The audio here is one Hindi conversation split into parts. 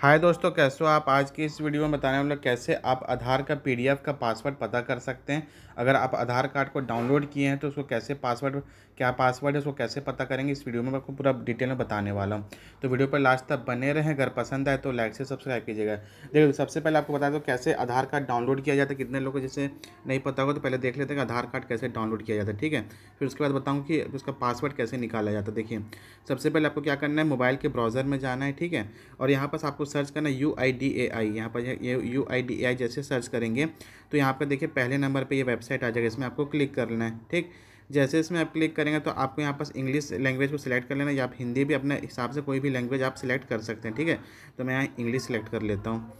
हाय दोस्तों कैसे हो आप आज की इस वीडियो में बताने वाले कैसे आप आधार का पीडीएफ का पासवर्ड पता कर सकते हैं अगर आप आधार कार्ड को डाउनलोड किए हैं तो उसको कैसे पासवर्ड क्या पासवर्ड है उसको कैसे पता करेंगे इस वीडियो में मैं आपको पूरा डिटेल में बताने वाला हूँ तो वीडियो पर लास्ट तक बने रहें अगर पसंद आए तो लाइक से सब्सक्राइब कीजिएगा देखिए सबसे पहले आपको बता दो कैसे आधार कार्ड डाउनलोड किया जाता है कितने लोगों जैसे नहीं पता होगा तो पहले देख लेते हैं कि आधार कार्ड कैसे डाउनलोड किया जाता है ठीक है फिर उसके बाद बताऊँ कि उसका पासवर्ड कैसे निकाला जाता है देखिए सबसे पहले आपको क्या करना है मोबाइल के ब्राउज़र में जाना है ठीक है और यहाँ पास आपको सर्च करना यू आई डी ए आई यहाँ पर यू आई डी ए आई जैसे सर्च करेंगे तो यहाँ पर देखिए पहले नंबर पर ये वेबसाइट आ जाएगा इसमें आपको क्लिक करना है ठीक जैसे इसमें आप क्लिक करेंगे तो आपको यहाँ पास इंग्लिश लैंग्वेज को सिलेक्ट कर लेना या आप हिंदी भी अपने हिसाब से कोई भी लैंग्वेज आप सिलेक्ट कर सकते हैं ठीक है तो मैं यहाँ इंग्लिश सिलेक्ट कर लेता हूँ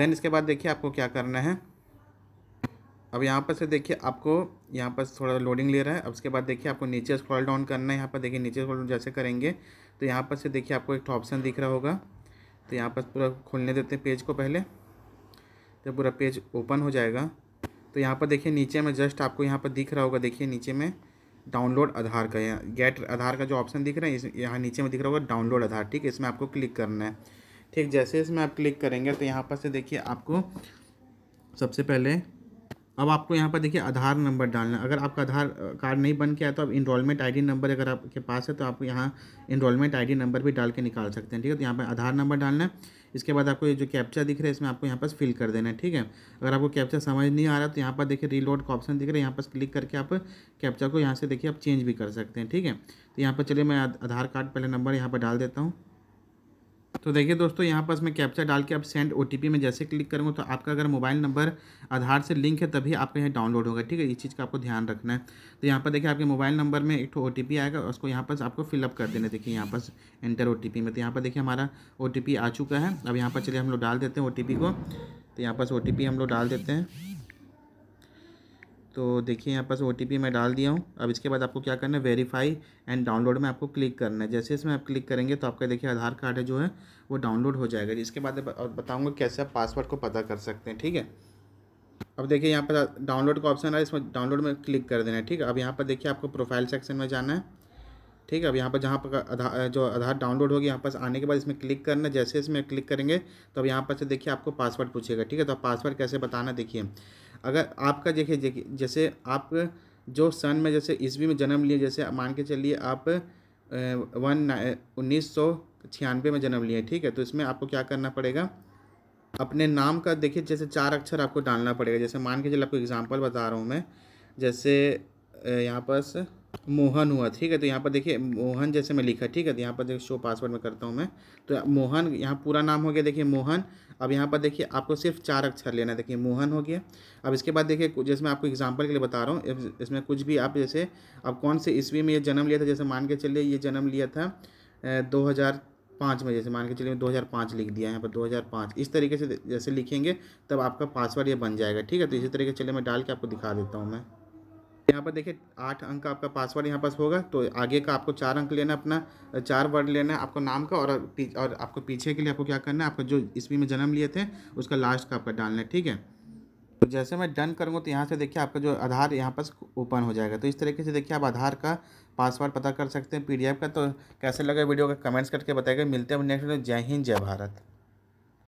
देन इसके बाद देखिए आपको क्या करना है अब यहाँ पर से देखिए आपको यहाँ पर थोड़ा लोडिंग ले रहा है अब उसके बाद देखिए आपको नीचे स्क्रॉल डाउन करना है यहाँ पर देखिए नीचे स्क्रॉल डाउन जैसे करेंगे तो यहाँ पर से देखिए आपको एक ऑप्शन दिख रहा होगा तो यहाँ पर पूरा खोलने देते हैं पेज को पहले तो पूरा पेज ओपन हो जाएगा तो यहाँ पर देखिए नीचे में जस्ट आपको यहाँ पर दिख रहा होगा देखिए नीचे में डाउनलोड आधार का या गेट आधार का जो ऑप्शन दिख रहा है इस यहाँ नीचे में दिख रहा होगा डाउनलोड आधार ठीक है इसमें आपको क्लिक करना है ठीक जैसे इसमें आप क्लिक करेंगे तो यहाँ पर से देखिए आपको सबसे पहले अब आपको यहाँ पर देखिए आधार नंबर डालना अगर आपका आधार कार्ड नहीं बन के आया तो आप इनरोलमेंट आईडी नंबर अगर आपके पास है तो आप यहाँ इनरोलमेंट आईडी नंबर भी डाल के निकाल सकते हैं ठीक है तो यहाँ पर आधार नंबर डालना है इसके बाद आपको ये जो कैप्चा दिख रहा है इसमें आपको यहाँ पर फिल कर देना है ठीक है अगर आपको कैप्चा समझ नहीं आ रहा तो यहाँ पर देखिए रीलोड का ऑप्शन दिख रहा है यहाँ पर क्लिक करके आप कैप्चा को यहाँ से देखिए आप चेंज भी कर सकते हैं ठीक है तो यहाँ पर चलिए मैं आधार कार्ड पहले नंबर यहाँ पर डाल देता हूँ तो देखिए दोस्तों यहाँ पास मैं कैप्चा डाल के आप सेंड ओ में जैसे क्लिक करूँगा तो आपका अगर मोबाइल नंबर आधार से लिंक है तभी आपका यहाँ डाउनलोड होगा ठीक है इस चीज़ का आपको ध्यान रखना है तो यहाँ पर देखिए आपके मोबाइल नंबर में एक ओ टी आएगा उसको यहाँ पास आपको फिलअप कर देना देखिए यहाँ पास एंटर ओ में तो यहाँ पर देखिए हमारा ओ आ चुका है अब यहाँ पर चलिए हम लोग डाल देते हैं ओ को तो यहाँ पास ओ हम लोग डाल देते हैं तो देखिए यहाँ पास ओ मैं डाल दिया हूँ अब इसके बाद आपको क्या करना है वेरीफाई एंड डाउनलोड में आपको क्लिक करना है जैसे इसमें आप क्लिक करेंगे तो आपका देखिए आधार कार्ड है जो है वो डाउनलोड हो जाएगा इसके बाद बताऊँगा कैसे आप पासवर्ड को पता कर सकते हैं ठीक है अब देखिए यहाँ पर डाउनलोड का ऑप्शन है इसमें डाउनलोड में क्लिक कर देना है ठीक है अब यहाँ पर देखिए आपको प्रोफाइल सेक्शन में जाना है ठीक है अब यहाँ पर जहाँ पर आधार जो आधार डाउनलोड होगी यहाँ पर आने के बाद इसमें क्लिक करना है जैसे इसमें क्लिक करेंगे तो अब यहाँ पर से देखिए आपको पासवर्ड पूछेगा ठीक है तो पासवर्ड कैसे बताना देखिए अगर आपका देखिए जैसे आप जो सन में जैसे ईस्वी में जन्म लिए जैसे मान के चलिए आप वन उन्नीस सौ छियानवे में जन्म लिए ठीक है तो इसमें आपको क्या करना पड़ेगा अपने नाम का देखिए जैसे चार अक्षर आपको डालना पड़ेगा जैसे मान के चलिए आपको एग्जाम्पल बता रहा हूँ मैं जैसे यहाँ पर मोहन हुआ ठीक है तो यहाँ पर देखिए मोहन जैसे मैं लिखा ठीक है तो यहाँ पर देखिए शो पासवर्ड में करता हूँ मैं तो मोहन यहाँ पूरा नाम हो गया देखिए मोहन अब यहाँ पर देखिए आपको सिर्फ चार अक्षर लेना है देखिए मोहन हो गया अब इसके बाद देखिए जैसे मैं आपको एग्जाम्पल के लिए बता रहा हूँ इसमें कुछ भी आप जैसे अब कौन से ईस्वी में ये जन्म लिया था जैसे मान के चलिए ये जन्म लिया था दो हज़ार पाँच में जैसे मान के चलिए दो हज़ार लिख दिया यहाँ पर दो इस तरीके से जैसे लिखेंगे तब आपका पासवर्ड ये बन जाएगा ठीक है तो इसी तरीके चलिए मैं डाल के आपको दिखा देता हूँ मैं यहाँ पर देखिए आठ अंक का आपका पासवर्ड यहाँ पास होगा तो आगे का आपको चार अंक लेना अपना चार वर्ड लेना है आपको नाम का और और आपको पीछे के लिए आपको क्या करना है आपको जो ईस्वी में जन्म लिए थे उसका लास्ट का आपका डालना है ठीक है तो जैसे मैं डन करूँगा तो यहाँ से देखिए आपका जो आधार यहाँ पास ओपन हो जाएगा तो इस तरीके से देखिए आप आधार का पासवर्ड पता कर सकते हैं पी का तो कैसे लगा वीडियो का कमेंट्स करके बताएगा मिलते हैं नेक्स्ट जय हिंद जय भारत